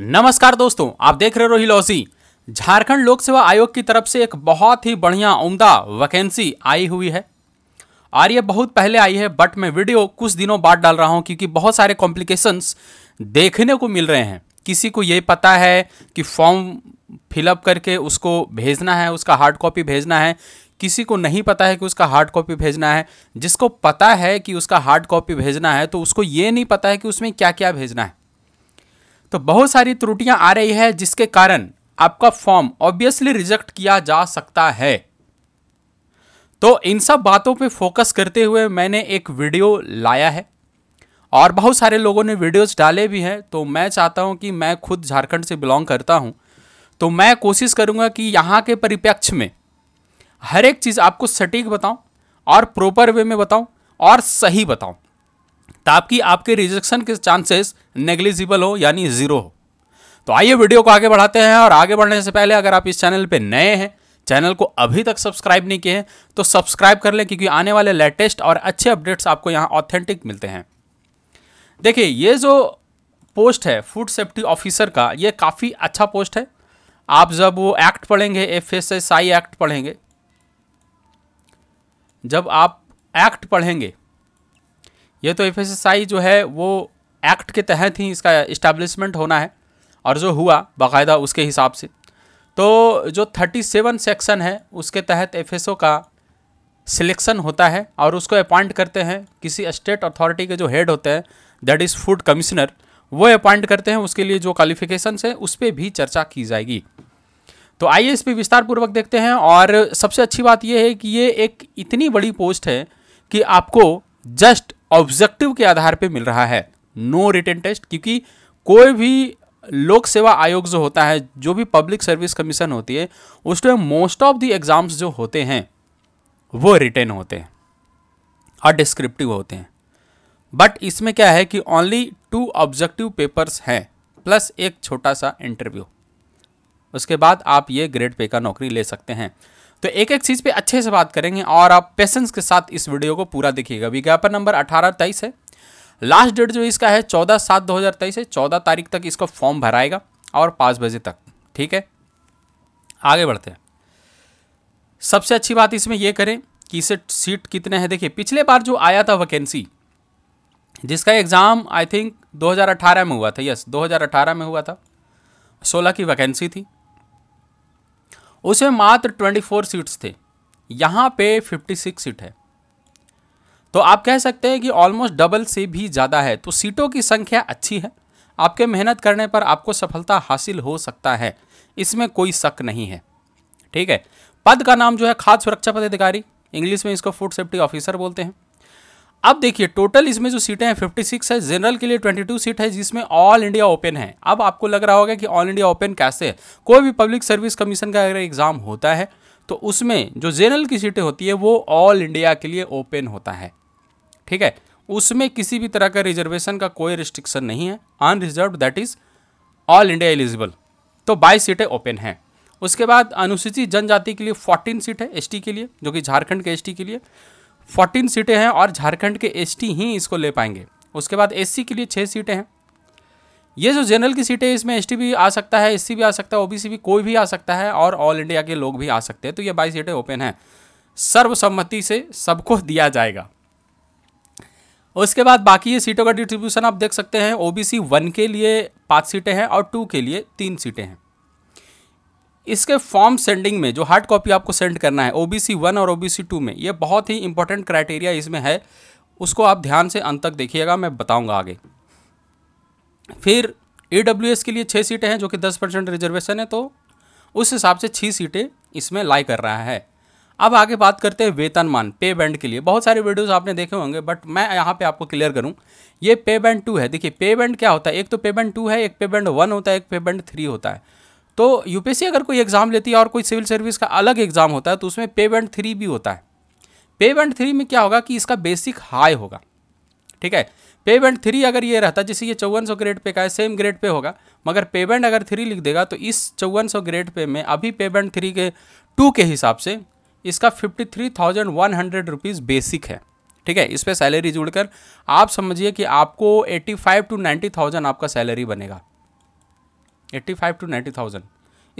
नमस्कार दोस्तों आप देख रहे हो हिलौसी झारखंड लोक सेवा आयोग की तरफ से एक बहुत ही बढ़िया उम्दा वैकेंसी आई हुई है और ये बहुत पहले आई है बट मैं वीडियो कुछ दिनों बाद डाल रहा हूँ क्योंकि बहुत सारे कॉम्प्लिकेशंस देखने को मिल रहे हैं किसी को ये पता है कि फॉर्म फिलअप करके उसको भेजना है उसका हार्ड कॉपी भेजना है किसी को नहीं पता है कि उसका हार्ड कॉपी भेजना है जिसको पता है कि उसका हार्ड कॉपी भेजना है तो उसको ये नहीं पता है कि उसमें क्या क्या भेजना है तो बहुत सारी त्रुटियां आ रही है जिसके कारण आपका फॉर्म ऑब्वियसली रिजेक्ट किया जा सकता है तो इन सब बातों पे फोकस करते हुए मैंने एक वीडियो लाया है और बहुत सारे लोगों ने वीडियोस डाले भी हैं तो मैं चाहता हूं कि मैं खुद झारखंड से बिलोंग करता हूं तो मैं कोशिश करूंगा कि यहाँ के परिप्रेक्ष्य में हर एक चीज़ आपको सटीक बताऊं और प्रॉपर वे में बताऊं और सही बताऊं ताकि आपके रिजेक्शन के चांसेस नेग्लिजिबल हो यानी ज़ीरो हो तो आइए वीडियो को आगे बढ़ाते हैं और आगे बढ़ने से पहले अगर आप इस चैनल पर नए हैं चैनल को अभी तक सब्सक्राइब नहीं किए हैं तो सब्सक्राइब कर लें क्योंकि आने वाले लेटेस्ट और अच्छे अपडेट्स आपको यहाँ ऑथेंटिक मिलते हैं देखिए ये जो पोस्ट है फूड सेफ्टी ऑफिसर का ये काफ़ी अच्छा पोस्ट है आप जब वो एक्ट पढ़ेंगे F S S I act पढ़ेंगे जब आप एक्ट पढ़ेंगे ये तो एफ जो है वो एक्ट के तहत ही इसका इस्टेब्लिशमेंट होना है और जो हुआ बाकायदा उसके हिसाब से तो जो 37 सेक्शन है उसके तहत एफ का सिलेक्शन होता है और उसको अपॉइंट करते हैं किसी स्टेट अथॉरिटी के जो हेड होते हैं दैट इज़ फूड कमिश्नर वो अपॉइंट करते हैं उसके लिए जो क्वालिफिकेशंस है उस पर भी चर्चा की जाएगी तो आइए इस पर विस्तारपूर्वक देखते हैं और सबसे अच्छी बात यह है कि ये एक इतनी बड़ी पोस्ट है कि आपको जस्ट ऑब्जेक्टिव के आधार पे मिल रहा है नो रिटर्न टेस्ट क्योंकि कोई भी लोक सेवा आयोग जो होता है जो भी पब्लिक सर्विस कमीशन होती है उसमें मोस्ट ऑफ दी एग्ज़ाम्स जो होते हैं वो रिटर्न होते हैं और डिस्क्रिप्टिव होते हैं बट इसमें क्या है कि ओनली टू ऑब्जेक्टिव पेपर्स हैं प्लस एक छोटा सा इंटरव्यू उसके बाद आप ये ग्रेड पे का नौकरी ले सकते हैं तो एक एक चीज़ पे अच्छे से बात करेंगे और आप पेशेंस के साथ इस वीडियो को पूरा देखिएगा विज्ञापन नंबर अठारह तेईस है लास्ट डेट जो इसका है चौदह सात दो हज़ार तेईस है चौदह तारीख तक इसका फॉर्म भराएगा और पाँच बजे तक ठीक है आगे बढ़ते हैं सबसे अच्छी बात इसमें यह करें कि इसे सीट कितने हैं देखिए पिछले बार जो आया था वैकेंसी जिसका एग्ज़ाम आई थिंक 2018 में हुआ था यस 2018 में हुआ था 16 की वैकेंसी थी उसमें मात्र 24 सीट्स थे यहाँ पे 56 सीट है तो आप कह सकते हैं कि ऑलमोस्ट डबल से भी ज़्यादा है तो सीटों की संख्या अच्छी है आपके मेहनत करने पर आपको सफलता हासिल हो सकता है इसमें कोई शक नहीं है ठीक है पद का नाम जो है खाद्य सुरक्षा पदाधिकारी इंग्लिश में इसको फूड सेफ्टी ऑफिसर बोलते हैं अब देखिए टोटल इसमें जो सीटें हैं 56 है जनरल के लिए 22 सीट है जिसमें ऑल इंडिया ओपन है अब आपको लग रहा होगा कि ऑल इंडिया ओपन कैसे है कोई भी पब्लिक सर्विस कमीशन का अगर एग्ज़ाम होता है तो उसमें जो जनरल की सीटें होती है वो ऑल इंडिया के लिए ओपन होता है ठीक है उसमें किसी भी तरह का रिजर्वेशन का कोई रिस्ट्रिक्शन नहीं है unreserve that is all India eligible तो बाईस सीटें ओपन हैं उसके बाद अनुसूचित जनजाति के लिए फोर्टीन सीट है एसटी के लिए जो कि झारखंड के एसटी के लिए 14 सीटें हैं और झारखंड के एसटी ही इसको ले पाएंगे उसके बाद एससी के लिए छः सीटें हैं ये जो जनरल की सीटें इसमें एस भी आ सकता है एस भी आ सकता है ओबीसी भी कोई भी आ सकता है और ऑल इंडिया के लोग भी आ सकते हैं तो ये बाईस सीटें ओपन हैं सर्वसम्मति से सबको दिया जाएगा उसके बाद बाकी ये सीटों का डिस्ट्रीब्यूशन आप देख सकते हैं ओबीसी वन के लिए पाँच सीटें हैं और टू के लिए तीन सीटें हैं इसके फॉर्म सेंडिंग में जो हार्ड कॉपी आपको सेंड करना है ओबीसी वन और ओबीसी टू में ये बहुत ही इंपॉर्टेंट क्राइटेरिया इसमें है उसको आप ध्यान से अंत तक देखिएगा मैं बताऊंगा आगे फिर ई के लिए छः सीटें हैं जो कि दस परसेंट रिजर्वेशन है तो उस हिसाब से छः सीटें इसमें लाई कर रहा है अब आगे बात करते हैं वेतनमान पे बैंड के लिए बहुत सारे वीडियोस आपने देखे होंगे बट मैं यहाँ पे आपको क्लियर करूँ ये पे बैंड टू है देखिए पे बैंड क्या होता है एक तो पे बैंड टू है एक पे बैंड वन होता है एक पे बैंड थ्री होता है तो यूपीएससी अगर कोई एग्ज़ाम लेती है और कोई सिविल सर्विस का अलग एग्ज़ाम होता है तो उसमें पे बैंड थ्री भी होता है पे बैंड थ्री में क्या होगा कि इसका बेसिक हाई होगा ठीक है पे बैंड थ्री अगर ये रहता जैसे ये चौवन सौ ग्रेड पे का है सेम ग्रेड पे होगा मगर पे बैंड अगर थ्री लिख देगा तो इस चौवन सौ ग्रेड पे में अभी पे बैंड थ्री के टू के हिसाब से इसका fifty three thousand one hundred rupees basic है ठीक है इस पर सैलरी जुड़कर आप समझिए कि आपको eighty five two ninety thousand आपका सैलरी बनेगा eighty five two ninety thousand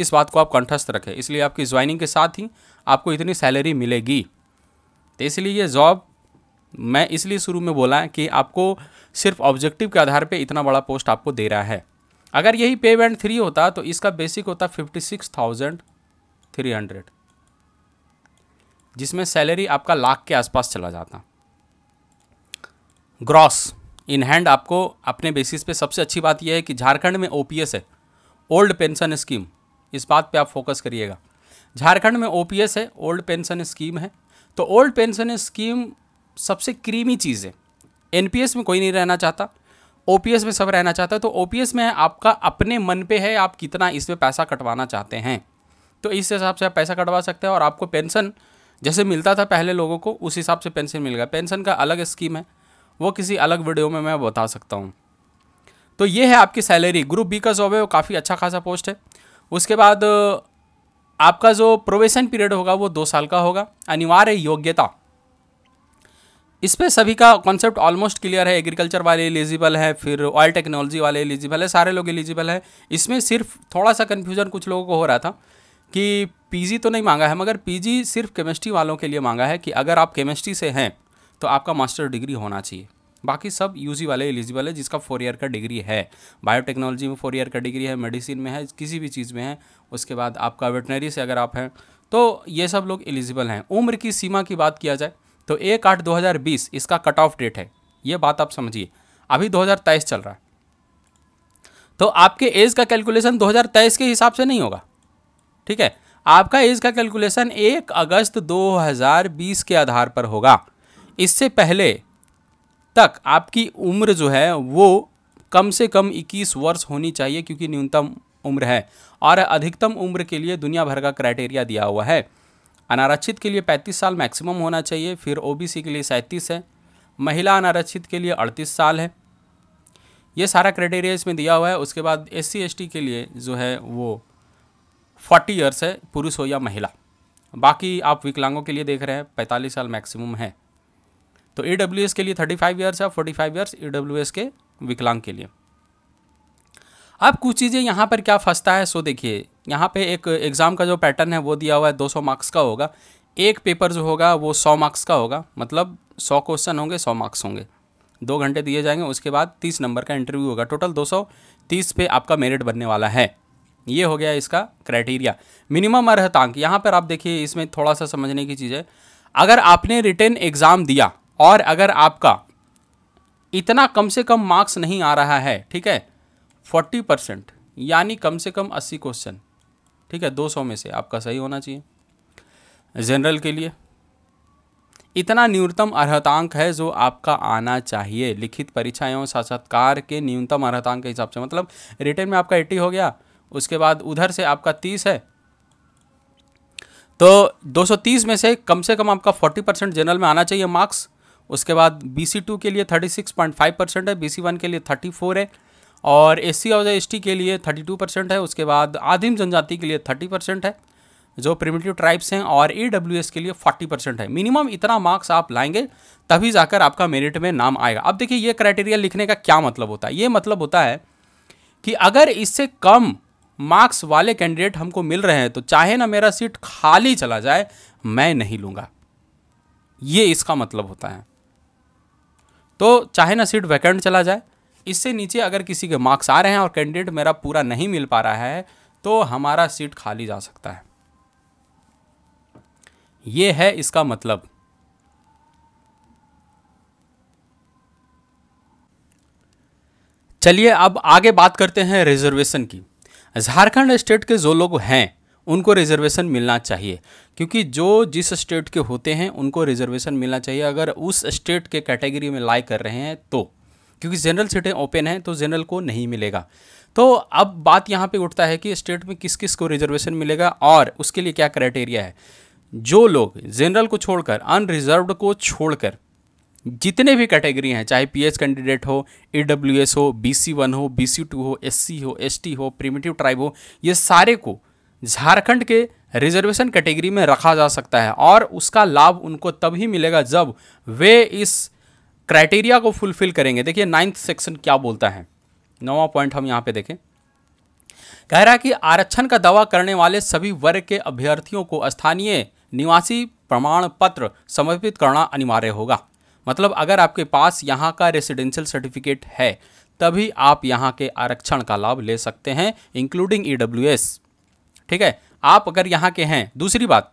इस बात को आप कंठस्थ रखें इसलिए आपकी ज्वाइनिंग के साथ ही आपको इतनी सैलरी मिलेगी तो इसलिए ये जॉब मैं इसलिए शुरू में बोला कि आपको सिर्फ ऑब्जेक्टिव के आधार पे इतना बड़ा पोस्ट आपको दे रहा है अगर यही पे बैंड थ्री होता तो इसका बेसिक होता fifty six thousand three hundred जिसमें सैलरी आपका लाख के आसपास चला जाता ग्रॉस इन हैंड आपको अपने बेसिस पे सबसे अच्छी बात यह है कि झारखंड में ओपीएस है ओल्ड पेंशन स्कीम इस बात पे आप फोकस करिएगा झारखंड में ओपीएस है ओल्ड पेंशन स्कीम है तो ओल्ड पेंशन स्कीम सबसे क्रीमी चीज़ है एन में कोई नहीं रहना चाहता ओ में सब रहना चाहता है तो ओ में है आपका अपने मन पे है आप कितना इसमें पैसा कटवाना चाहते हैं तो इस हिसाब से आप पैसा कटवा सकते हैं और आपको पेंशन जैसे मिलता था पहले लोगों को उस हिसाब से पेंशन मिल गया पेंशन का अलग स्कीम है वो किसी अलग वीडियो में मैं बता सकता हूँ तो ये है आपकी सैलरी ग्रुप बी का जॉब है वो काफ़ी अच्छा खासा पोस्ट है उसके बाद आपका जो प्रोवेशन पीरियड होगा वो दो साल का होगा अनिवार्य योग्यता इस पर सभी का कॉन्सेप्ट ऑलमोस्ट क्लियर है एग्रीकल्चर वाले एलिजिबल है फिर ऑयल टेक्नोलॉजी वाले एलिजिबल है सारे लोग एलिजिबल है इसमें सिर्फ थोड़ा सा कन्फ्यूजन कुछ लोगों को हो रहा था कि पीजी तो नहीं मांगा है मगर पीजी सिर्फ केमिस्ट्री वालों के लिए मांगा है कि अगर आप केमिस्ट्री से हैं तो आपका मास्टर डिग्री होना चाहिए बाकी सब यूजी वाले एलिजिबल है जिसका फोर ईयर का डिग्री है बायोटेक्नोलॉजी में फोर ईयर का डिग्री है मेडिसिन में है किसी भी चीज़ में है उसके बाद आपका वेटनरी से अगर आप हैं तो ये सब लोग एलिजिबल हैं उम्र की सीमा की बात किया जाए तो एक आठ दो हज़ार बीस इसका कट ऑफ डेट है ये बात आप समझिए अभी दो हज़ार तेईस चल रहा है तो आपके एज का कैलकुलेशन दो हज़ार तेईस के हिसाब से नहीं होगा ठीक है आपका एज का कैलकुलेशन एक अगस्त 2020 के आधार पर होगा इससे पहले तक आपकी उम्र जो है वो कम से कम 21 वर्ष होनी चाहिए क्योंकि न्यूनतम उम्र है और अधिकतम उम्र के लिए दुनिया भर का क्राइटेरिया दिया हुआ है अनारक्षित के लिए 35 साल मैक्सिमम होना चाहिए फिर ओबीसी के लिए सैंतीस है महिला अनारक्षित के लिए 38 साल है ये सारा क्राइटेरिया इसमें दिया हुआ है उसके बाद एस सी के लिए जो है वो फोर्टी ईयर्स है पुरुष हो या महिला बाकी आप विकलांगों के लिए देख रहे हैं पैंतालीस साल मैक्सिमम है तो ए के लिए थर्टी फाइव ईयर्स है फोर्टी फाइव ईयर्स ए के विकलांग के लिए अब कुछ चीज़ें यहाँ पर क्या फंसता है सो देखिए यहाँ पे एक एग्ज़ाम का जो पैटर्न है वो दिया हुआ है 200 मार्क्स का होगा एक पेपर जो होगा वो 100 मार्क्स का होगा मतलब 100 क्वेश्चन होंगे 100 मार्क्स होंगे दो घंटे दिए जाएंगे उसके बाद 30 नंबर का इंटरव्यू होगा टोटल 230 पे आपका मेरिट बनने वाला है ये हो गया इसका क्राइटेरिया मिनिमम अर्हतांक यहाँ पर आप देखिए इसमें थोड़ा सा समझने की चीज़ है अगर आपने रिटर्न एग्ज़ाम दिया और अगर आपका इतना कम से कम मार्क्स नहीं आ रहा है ठीक है फोर्टी परसेंट यानी कम से कम अस्सी क्वेश्चन ठीक है दो सौ में से आपका सही होना चाहिए जनरल के लिए इतना न्यूनतम अर्हतांक है जो आपका आना चाहिए लिखित परीक्षा एवं साक्षात्कार के न्यूनतम अर्हतांक के हिसाब से मतलब रिटर्न में आपका एट्टी हो गया उसके बाद उधर से आपका तीस है तो 230 में से कम से कम आपका 40 परसेंट जनरल में आना चाहिए मार्क्स उसके बाद बी सी टू के लिए thirty six point five percent है बी सी वन के लिए थर्टी फोर है और एस सी और एस टी के लिए थर्टी टू परसेंट है उसके बाद आदिम जनजाति के लिए थर्टी परसेंट है जो प्रिमेटिव ट्राइब्स हैं और ए डब्ल्यू एस के लिए फोर्टी परसेंट है मिनिमम इतना मार्क्स आप लाएंगे तभी जाकर आपका मेरिट में नाम आएगा अब देखिए ये क्राइटेरिया लिखने का क्या मतलब होता है ये मतलब होता है कि अगर इससे कम मार्क्स वाले कैंडिडेट हमको मिल रहे हैं तो चाहे ना मेरा सीट खाली चला जाए मैं नहीं लूँगा ये इसका मतलब होता है तो चाहे ना सीट वैकेंट चला जाए इससे नीचे अगर किसी के मार्क्स आ रहे हैं और कैंडिडेट मेरा पूरा नहीं मिल पा रहा है तो हमारा सीट खाली जा सकता है ये है इसका मतलब चलिए अब आगे बात करते हैं रिजर्वेशन की झारखंड स्टेट के जो लोग हैं उनको रिजर्वेशन मिलना चाहिए क्योंकि जो जिस स्टेट के होते हैं उनको रिजर्वेशन मिलना चाहिए अगर उस स्टेट के कैटेगरी में लाई कर रहे हैं तो क्योंकि जनरल सीटें ओपन हैं तो जनरल को नहीं मिलेगा तो अब बात यहाँ पे उठता है कि स्टेट में किस किस को रिजर्वेशन मिलेगा और उसके लिए क्या क्राइटेरिया है जो लोग जनरल को छोड़कर अनरिजर्व्ड को छोड़कर जितने भी कैटेगरी हैं चाहे पीएच कैंडिडेट हो ए हो बी सी वन हो बी सी टू हो एस सी हो एस टी हो प्रिमेटिव ट्राइब हो ये सारे को झारखंड के रिजर्वेशन कैटेगरी में रखा जा सकता है और उसका लाभ उनको तभी मिलेगा जब वे इस क्राइटेरिया को फुलफिल करेंगे देखिए नाइन्थ सेक्शन क्या बोलता है नवा पॉइंट हम यहाँ पे देखें कह रहा है कि आरक्षण का दावा करने वाले सभी वर्ग के अभ्यर्थियों को स्थानीय निवासी प्रमाण पत्र समर्पित करना अनिवार्य होगा मतलब अगर आपके पास यहाँ का रेसिडेंशियल सर्टिफिकेट है तभी आप यहाँ के आरक्षण का लाभ ले सकते हैं इंक्लूडिंग ई e ठीक है आप अगर यहाँ के हैं दूसरी बात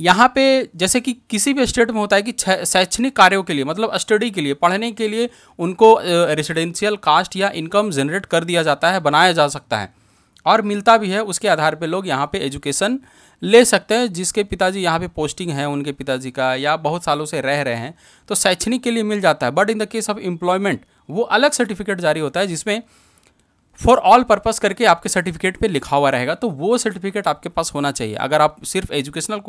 यहाँ पे जैसे कि किसी भी स्टेट में होता है कि शैक्षणिक कार्यों के लिए मतलब स्टडी के लिए पढ़ने के लिए उनको रेसिडेंशियल कास्ट या इनकम जनरेट कर दिया जाता है बनाया जा सकता है और मिलता भी है उसके आधार पे लोग यहाँ पे एजुकेशन ले सकते हैं जिसके पिताजी यहाँ पे पोस्टिंग है उनके पिताजी का या बहुत सालों से रह रहे हैं तो शैक्षणिक के लिए मिल जाता है but in the case of employment वो अलग सर्टिफिकेट जारी होता है जिसमें फॉर ऑल पर्पज़ करके आपके सर्टिफिकेट पे लिखा हुआ रहेगा तो वो सर्टिफिकेट आपके पास होना चाहिए अगर आप सिर्फ एजुकेशनल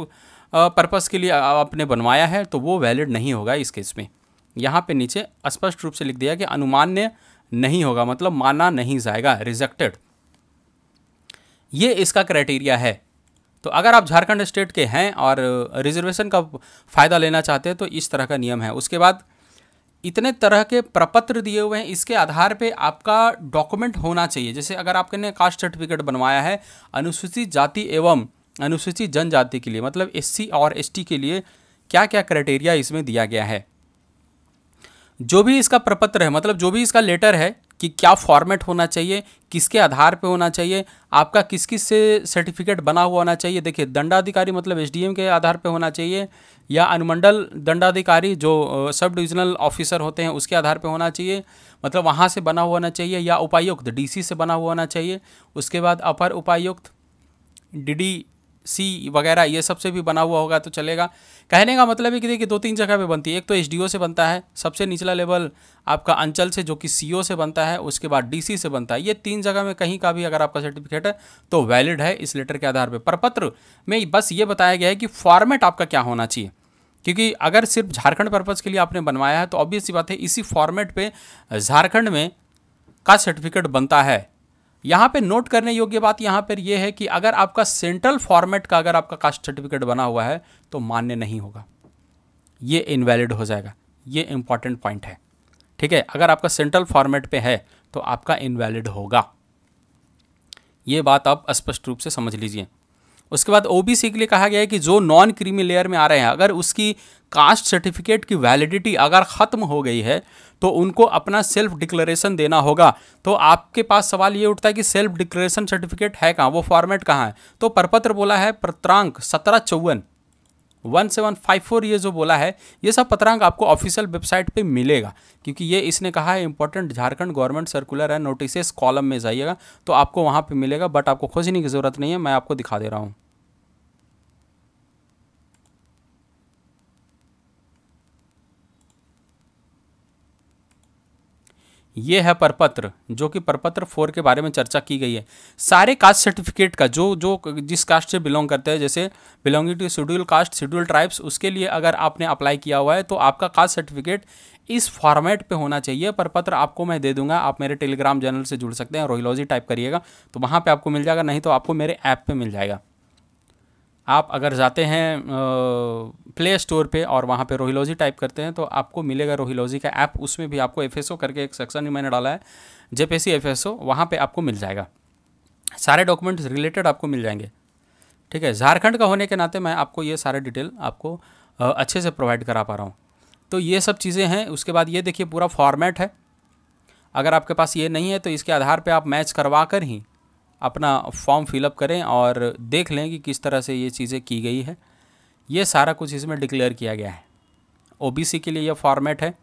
पर्पज़ के लिए आपने बनवाया है तो वो वैलिड नहीं होगा इस केस में यहाँ पे नीचे स्पष्ट रूप से लिख दिया कि अनुमान्य नहीं होगा मतलब माना नहीं जाएगा रिजेक्टेड ये इसका क्राइटेरिया है तो अगर आप झारखंड स्टेट के हैं और रिजर्वेशन का फ़ायदा लेना चाहते हैं तो इस तरह का नियम है उसके बाद इतने तरह के प्रपत्र दिए हुए हैं इसके आधार पे आपका डॉक्यूमेंट होना चाहिए जैसे अगर आपने कास्ट सर्टिफिकेट बनवाया है अनुसूचित जाति एवं अनुसूचित जनजाति के लिए मतलब एससी और एसटी के लिए क्या क्या क्राइटेरिया इसमें दिया गया है जो भी इसका प्रपत्र है मतलब जो भी इसका लेटर है कि क्या फॉर्मेट होना चाहिए किसके आधार पे होना चाहिए आपका किस किस से सर्टिफिकेट बना हुआ होना चाहिए देखिए दंडाधिकारी मतलब एसडीएम के आधार पे होना चाहिए या अनुमंडल दंडाधिकारी जो सब डिविजनल ऑफिसर होते हैं उसके आधार पे होना चाहिए मतलब वहाँ से बना हुआ होना चाहिए या उपायुक्त डी से बना हुआ होना चाहिए उसके बाद अपर उपायुक्त डी सी वगैरह ये सब से भी बना हुआ होगा तो चलेगा कहने का मतलब है कि देखिए दो तीन जगह पे बनती है एक तो एच से बनता है सबसे निचला लेवल आपका अंचल से जो कि सी से बनता है उसके बाद डी से बनता है ये तीन जगह में कहीं का भी अगर आपका सर्टिफिकेट है तो वैलिड है इस लेटर के आधार पर प्रपत्र में बस ये बताया गया है कि फॉर्मेट आपका क्या होना चाहिए क्योंकि अगर सिर्फ झारखंड पर्पज़ के लिए आपने बनवाया है तो ऑब्वियस बात है इसी फॉर्मेट पे झारखंड में का सर्टिफिकेट बनता है यहाँ पे नोट करने योग्य बात यहाँ पर यह है कि अगर आपका सेंट्रल फॉर्मेट का अगर आपका कास्ट सर्टिफिकेट बना हुआ है तो मान्य नहीं होगा ये इनवैलिड हो जाएगा ये इंपॉर्टेंट पॉइंट है ठीक है अगर आपका सेंट्रल फॉर्मेट पे है तो आपका इनवैलिड होगा ये बात आप स्पष्ट रूप से समझ लीजिए उसके बाद ओबीसी के लिए कहा गया है कि जो नॉन क्रीमी लेयर में आ रहे हैं अगर उसकी कास्ट सर्टिफिकेट की वैलिडिटी अगर ख़त्म हो गई है तो उनको अपना सेल्फ डिक्लेरेशन देना होगा तो आपके पास सवाल ये उठता है कि सेल्फ डिक्लेरेशन सर्टिफिकेट है कहाँ वो फॉर्मेट कहाँ है तो परपत्र बोला है पत्रांक सत्रह चौवन वन सेवन फाइव फोर ये जो बोला है ये सब पत्रांक आपको ऑफिशियल वेबसाइट पे मिलेगा क्योंकि ये इसने कहा है इंपॉर्टेंट झारखंड गवर्नमेंट सर्कुलर है नोटिसेस कॉलम में जाइएगा तो आपको वहाँ पर मिलेगा बट आपको खोजने की ज़रूरत नहीं है मैं आपको दिखा दे रहा हूँ ये है परपत्र जो कि परपत्र फोर के बारे में चर्चा की गई है सारे कास्ट सर्टिफिकेट का जो जो जिस कास्ट से बिलोंग करते हैं जैसे belonging to schedule caste schedule tribes उसके लिए अगर आपने अप्लाई किया हुआ है तो आपका कास्ट सर्टिफिकेट इस फॉर्मेट पे होना चाहिए परपत्र आपको मैं दे दूंगा आप मेरे टेलीग्राम चैनल से जुड़ सकते हैं रोहिलॉजी टाइप करिएगा तो वहाँ पर आपको मिल जाएगा नहीं तो आपको मेरे ऐप पर मिल जाएगा आप अगर जाते हैं प्ले स्टोर पे और वहाँ पे रोहिलोजी टाइप करते हैं तो आपको मिलेगा रोहिलोजी का ऐप उसमें भी आपको एफ करके एक सेक्शन भी मैंने डाला है जेप एस सी वहाँ पर आपको मिल जाएगा सारे डॉक्यूमेंट्स रिलेटेड आपको मिल जाएंगे ठीक है झारखंड का होने के नाते मैं आपको ये सारे डिटेल आपको अच्छे से प्रोवाइड करा पा रहा हूँ तो ये सब चीज़ें हैं उसके बाद ये देखिए पूरा फॉर्मेट है अगर आपके पास ये नहीं है तो इसके आधार पर आप मैच करवा कर ही अपना फॉर्म फिलअप करें और देख लें कि किस तरह से ये चीज़ें की गई है ये सारा कुछ इसमें डिक्लेयर किया गया है ओबीसी के लिए यह फॉर्मेट है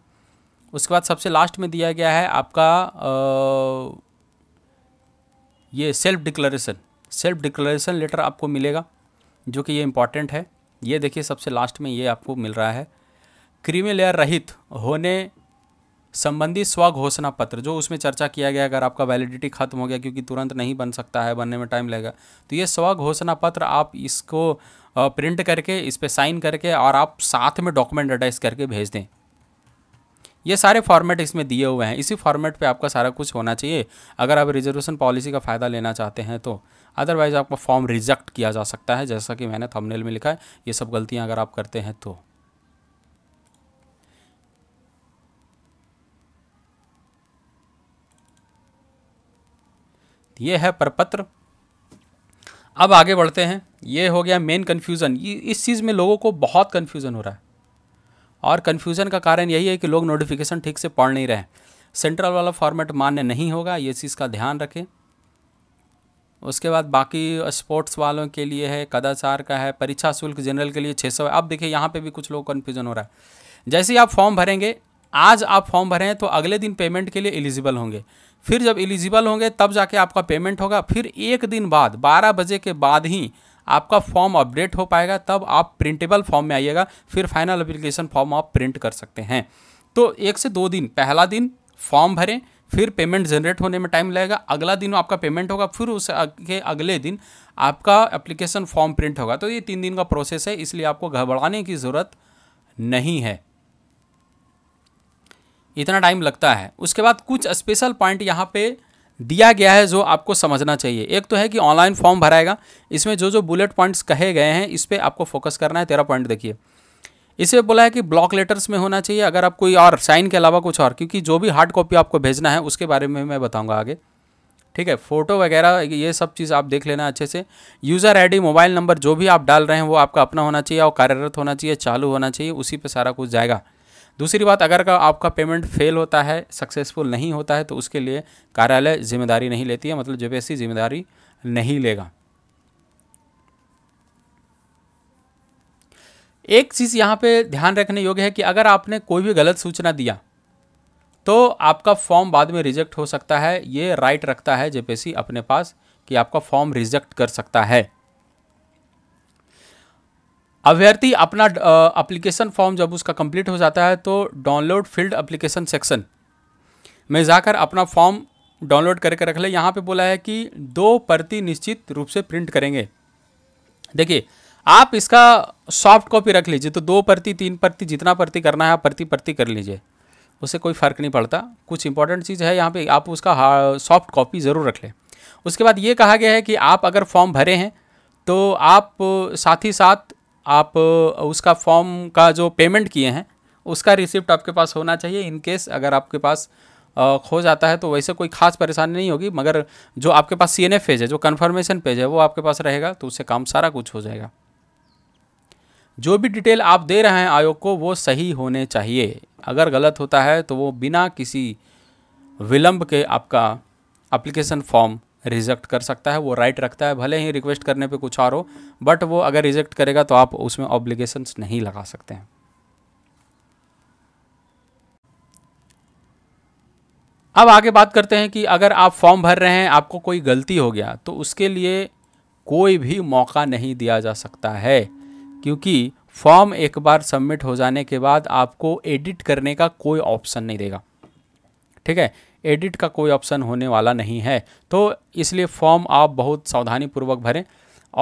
उसके बाद सबसे लास्ट में दिया गया है आपका आ, ये self declaration self declaration letter आपको मिलेगा जो कि ये इम्पॉर्टेंट है ये देखिए सबसे लास्ट में ये आपको मिल रहा है क्रीमी लेयर रहित होने संबंधित स्व घोषणा पत्र जो उसमें चर्चा किया गया अगर आपका वैलिडिटी खत्म हो गया क्योंकि तुरंत नहीं बन सकता है बनने में टाइम लगेगा तो ये स्व घोषणा पत्र आप इसको प्रिंट करके इस पर साइन करके और आप साथ में डॉक्यूमेंट अटैच करके भेज दें ये सारे फॉर्मेट इसमें दिए हुए हैं इसी फॉर्मेट पे आपका सारा कुछ होना चाहिए अगर आप रिजर्वेशन पॉलिसी का फ़ायदा लेना चाहते हैं तो अदरवाइज़ आपका फॉर्म रिजेक्ट किया जा सकता है जैसा कि मैंने थंबनेल में लिखा है ये सब गलतियाँ अगर आप करते हैं तो ये है परपत्र अब आगे बढ़ते हैं ये हो गया मेन कन्फ्यूज़न इस चीज़ में लोगों को बहुत कन्फ्यूज़न हो रहा है और कन्फ्यूज़न का कारण यही है कि लोग नोटिफिकेशन ठीक से पढ़ नहीं रहे सेंट्रल वाला फॉर्मेट मान्य नहीं होगा ये चीज़ का ध्यान रखें उसके बाद बाकी स्पोर्ट्स वालों के लिए है कदाचार का है परीक्षा शुल्क जनरल के लिए छः सौ अब देखिए यहाँ पे भी कुछ लोग कन्फ्यूज़न हो रहा है जैसे ही आप फॉर्म भरेंगे आज आप फॉर्म भरे हैं तो अगले दिन पेमेंट के लिए एलिजिबल होंगे फिर जब एलिजिबल होंगे तब जाके आपका पेमेंट होगा फिर एक दिन बाद बारह बजे के बाद ही आपका फॉर्म अपडेट हो पाएगा तब आप प्रिंटेबल फॉर्म में आइएगा फिर फाइनल अप्लीकेशन फॉर्म आप प्रिंट कर सकते हैं तो एक से दो दिन पहला दिन फॉर्म भरें फिर पेमेंट जनरेट होने में टाइम लगेगा अगला दिन आपका पेमेंट होगा फिर उस के अगले दिन आपका एप्लीकेशन फॉर्म प्रिंट होगा तो ये तीन दिन का प्रोसेस है इसलिए आपको घबराने की ज़रूरत नहीं है इतना टाइम लगता है उसके बाद कुछ स्पेशल पॉइंट यहाँ पे दिया गया है जो आपको समझना चाहिए एक तो है कि ऑनलाइन फॉर्म भराएगा इसमें जो जो बुलेट पॉइंट्स कहे गए हैं इस पर आपको फोकस करना है तेरह पॉइंट देखिए इसे बोला है कि ब्लॉक लेटर्स में होना चाहिए अगर आप कोई और साइन के अलावा कुछ और क्योंकि जो भी हार्ड कॉपी आपको भेजना है उसके बारे में मैं बताऊँगा आगे ठीक है फ़ोटो वगैरह ये सब चीज़ आप देख लेना अच्छे से यूज़र आई मोबाइल नंबर जो भी आप डाल रहे हैं वो आपका अपना होना चाहिए और कार्यरत होना चाहिए चालू होना चाहिए उसी पर सारा कुछ जाएगा दूसरी बात अगर का आपका पेमेंट फेल होता है सक्सेसफुल नहीं होता है तो उसके लिए कार्यालय जिम्मेदारी नहीं लेती है मतलब जेपीएससी जिम्मेदारी नहीं लेगा एक चीज़ यहाँ पे ध्यान रखने योग्य है कि अगर आपने कोई भी गलत सूचना दिया तो आपका फॉर्म बाद में रिजेक्ट हो सकता है ये राइट रखता है जेपीएससी अपने पास कि आपका फॉर्म रिजेक्ट कर सकता है अभ्यर्थी अपना अप्लीकेशन फॉर्म जब उसका कंप्लीट हो जाता है तो डाउनलोड फील्ड अप्लीकेशन सेक्शन में जाकर अपना फॉर्म डाउनलोड करके रख ले यहाँ पे बोला है कि दो प्रति निश्चित रूप से प्रिंट करेंगे देखिए आप इसका सॉफ्ट कॉपी रख लीजिए तो दो प्रति तीन प्रति जितना प्रति करना है आप प्रति प्रति कर लीजिए उससे कोई फ़र्क नहीं पड़ता कुछ इंपॉर्टेंट चीज़ है यहाँ पे आप उसका सॉफ्ट कॉपी ज़रूर रख लें उसके बाद ये कहा गया है कि आप अगर फॉर्म भरे हैं तो आप साथ ही साथ आप उसका फॉर्म का जो पेमेंट किए हैं उसका रिसिप्ट आपके पास होना चाहिए इन केस अगर आपके पास खो जाता है तो वैसे कोई खास परेशानी नहीं होगी मगर जो आपके पास सी पेज है जो कन्फर्मेशन पेज है वो आपके पास रहेगा तो उससे काम सारा कुछ हो जाएगा जो भी डिटेल आप दे रहे हैं आयोग को वो सही होने चाहिए अगर गलत होता है तो वो बिना किसी विलंब के आपका एप्लीकेशन फॉर्म रिजेक्ट कर सकता है वो राइट रखता है भले ही रिक्वेस्ट करने पे कुछ और हो बट वो अगर रिजेक्ट करेगा तो आप उसमें ऑब्लिगेशंस नहीं लगा सकते हैं अब आगे बात करते हैं कि अगर आप फॉर्म भर रहे हैं आपको कोई गलती हो गया तो उसके लिए कोई भी मौका नहीं दिया जा सकता है क्योंकि फॉर्म एक बार सबमिट हो जाने के बाद आपको एडिट करने का कोई ऑप्शन नहीं देगा ठीक है एडिट का कोई ऑप्शन होने वाला नहीं है तो इसलिए फॉर्म आप बहुत सावधानीपूर्वक भरें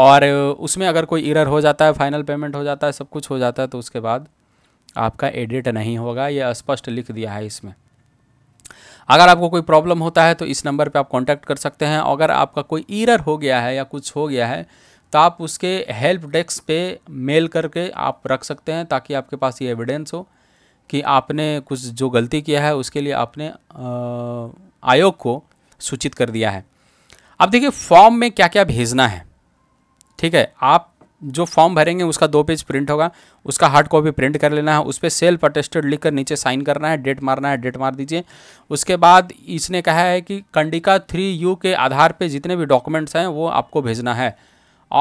और उसमें अगर कोई इरर हो जाता है फाइनल पेमेंट हो जाता है सब कुछ हो जाता है तो उसके बाद आपका एडिट नहीं होगा यह स्पष्ट लिख दिया है इसमें अगर आपको कोई प्रॉब्लम होता है तो इस नंबर पे आप कांटेक्ट कर सकते हैं अगर आपका कोई ईरर हो गया है या कुछ हो गया है तो आप उसके हेल्प डेस्क पे मेल करके आप रख सकते हैं ताकि आपके पास ये एविडेंस हो कि आपने कुछ जो गलती किया है उसके लिए आपने आयोग को सूचित कर दिया है अब देखिए फॉर्म में क्या क्या भेजना है ठीक है आप जो फॉर्म भरेंगे उसका दो पेज प्रिंट होगा उसका हार्ड कॉपी प्रिंट कर लेना है उस पर सेल्फ अटेस्टेड लिख कर नीचे साइन करना है डेट मारना है डेट मार दीजिए उसके बाद इसने कहा है कि कंडिका थ्री यू के आधार पे जितने भी डॉक्यूमेंट्स हैं वो आपको भेजना है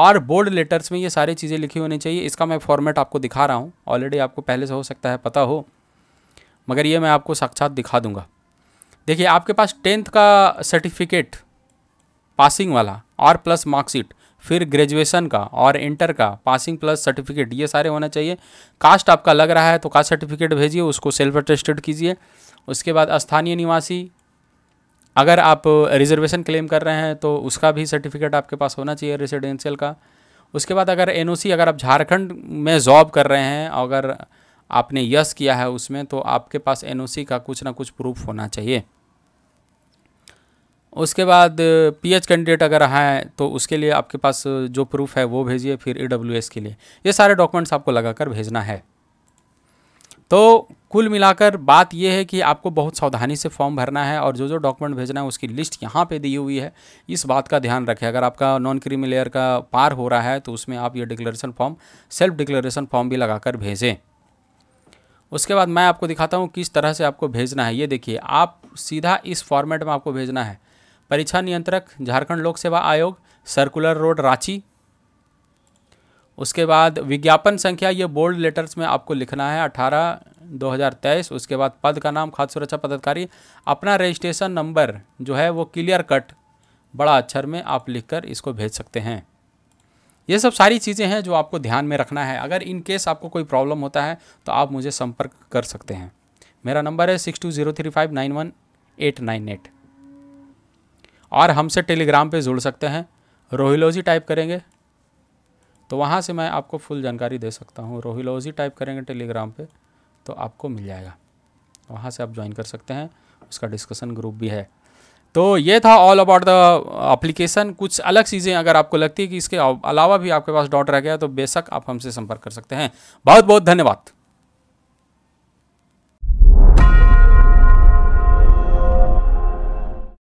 और बोर्ड लेटर्स में ये सारी चीज़ें लिखी होनी चाहिए इसका मैं फॉर्मेट आपको दिखा रहा हूँ ऑलरेडी आपको पहले से हो सकता है पता हो मगर ये मैं आपको साक्षात दिखा दूंगा देखिए आपके पास टेंथ का सर्टिफिकेट पासिंग वाला और प्लस मार्कशीट फिर ग्रेजुएशन का और इंटर का पासिंग प्लस सर्टिफिकेट ये सारे होना चाहिए कास्ट आपका लग रहा है तो कास्ट सर्टिफिकेट भेजिए उसको सेल्फ अटेस्टेड कीजिए उसके बाद स्थानीय निवासी अगर आप रिजर्वेशन क्लेम कर रहे हैं तो उसका भी सर्टिफिकेट आपके पास होना चाहिए रेसिडेंशियल का उसके बाद अगर एनओसी अगर आप झारखंड में जॉब कर रहे हैं अगर आपने यस किया है उसमें तो आपके पास एनओसी का कुछ ना कुछ प्रूफ होना चाहिए उसके बाद पीएच कैंडिडेट अगर है तो उसके लिए आपके पास जो प्रूफ है वो भेजिए फिर ई के लिए ये सारे डॉक्यूमेंट्स आपको लगाकर भेजना है तो कुल मिलाकर बात ये है कि आपको बहुत सावधानी से फॉर्म भरना है और जो जो डॉक्यूमेंट भेजना है उसकी लिस्ट यहाँ पे दी हुई है इस बात का ध्यान रखें अगर आपका नॉन क्रीमी लेयर का पार हो रहा है तो उसमें आप ये declaration form self declaration form भी लगाकर भेजें उसके बाद मैं आपको दिखाता हूँ किस तरह से आपको भेजना है ये देखिए आप सीधा इस फॉर्मेट में आपको भेजना है परीक्षा नियंत्रक झारखंड लोक सेवा आयोग सर्कुलर रोड रांची उसके बाद विज्ञापन संख्या ये बोल्ड लेटर्स में आपको लिखना है 18 2023 उसके बाद पद का नाम खाद्य सुरक्षा पदाधिकारी अपना रजिस्ट्रेशन नंबर जो है वो क्लियर कट बड़ा अक्षर में आप लिखकर इसको भेज सकते हैं ये सब सारी चीज़ें हैं जो आपको ध्यान में रखना है अगर इन केस आपको कोई प्रॉब्लम होता है तो आप मुझे संपर्क कर सकते हैं मेरा नंबर है six two zero three five nine one eight nine eight और हमसे टेलीग्राम पे जुड़ सकते हैं रोहिलोजी टाइप करेंगे तो वहाँ से मैं आपको फुल जानकारी दे सकता हूँ रोहिलोजी टाइप करेंगे टेलीग्राम पर तो आपको मिल जाएगा वहाँ से आप ज्वाइन कर सकते हैं उसका डिस्कशन ग्रुप भी है तो ये था ऑल अबाउट द एप्लीकेशन कुछ अलग चीज़ें अगर आपको लगती है कि इसके अलावा भी आपके पास डॉट रह गया तो बेशक आप हमसे संपर्क कर सकते हैं बहुत बहुत धन्यवाद